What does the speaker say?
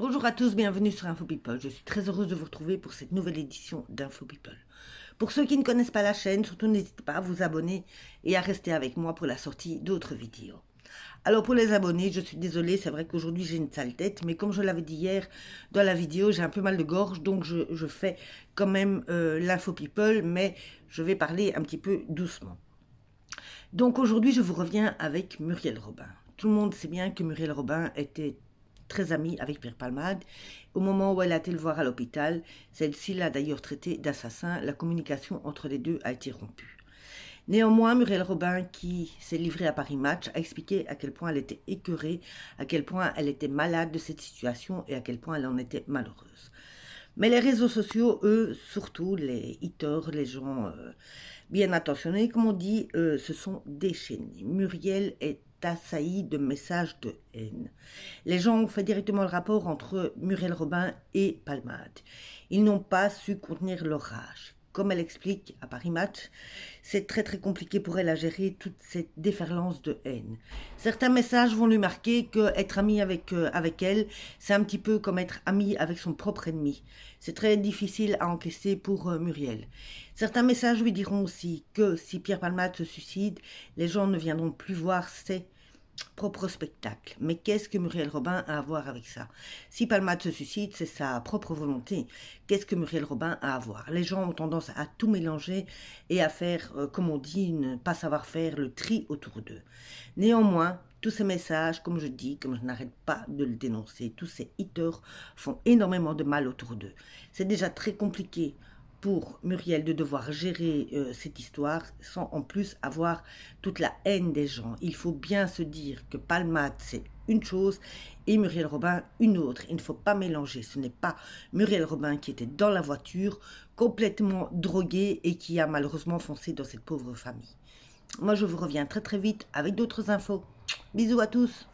Bonjour à tous, bienvenue sur Info People. Je suis très heureuse de vous retrouver pour cette nouvelle édition d'Info People. Pour ceux qui ne connaissent pas la chaîne, surtout n'hésitez pas à vous abonner et à rester avec moi pour la sortie d'autres vidéos. Alors pour les abonnés, je suis désolée, c'est vrai qu'aujourd'hui j'ai une sale tête, mais comme je l'avais dit hier dans la vidéo, j'ai un peu mal de gorge, donc je, fais quand même euh, l'info people, mais je vais parler un petit peu doucement. Donc aujourd'hui, je vous reviens avec Muriel Robin. Tout le monde sait bien que Muriel Robin était très amie avec Pierre Palmade. Au moment où elle a été le voir à l'hôpital, celle-ci l'a d'ailleurs traité d'assassin. La communication entre les deux a été rompue. Néanmoins, Muriel Robin, qui s'est livrée à Paris Match, a expliqué à quel point elle était écœurée, à quel point elle était malade de cette situation et à quel point elle en était malheureuse. Mais les réseaux sociaux, eux, surtout les haters, les gens euh, bien attentionnés, comme on dit, euh, se sont déchaînés. Muriel est assailli de messages de haine. Les gens ont fait directement le rapport entre Muriel Robin et Palmade. Ils n'ont pas su contenir leur rage comme elle explique à Paris Match, c'est très très compliqué pour elle à gérer toute cette déferlance de haine. Certains messages vont lui marquer que être ami avec, euh, avec elle, c'est un petit peu comme être ami avec son propre ennemi. C'est très difficile à encaisser pour euh, Muriel. Certains messages lui diront aussi que si Pierre Palmat se suicide, les gens ne viendront plus voir ses propre spectacle. Mais qu'est-ce que Muriel Robin a à voir avec ça Si Palmade se suicide, c'est sa propre volonté. Qu'est-ce que Muriel Robin a à voir Les gens ont tendance à tout mélanger et à faire, euh, comme on dit, ne pas savoir faire le tri autour d'eux. Néanmoins, tous ces messages, comme je dis, comme je n'arrête pas de le dénoncer, tous ces hitters font énormément de mal autour d'eux. C'est déjà très compliqué pour Muriel de devoir gérer euh, cette histoire sans en plus avoir toute la haine des gens. Il faut bien se dire que palmat c'est une chose et Muriel Robin une autre. Il ne faut pas mélanger. Ce n'est pas Muriel Robin qui était dans la voiture, complètement droguée et qui a malheureusement foncé dans cette pauvre famille. Moi, je vous reviens très très vite avec d'autres infos. Bisous à tous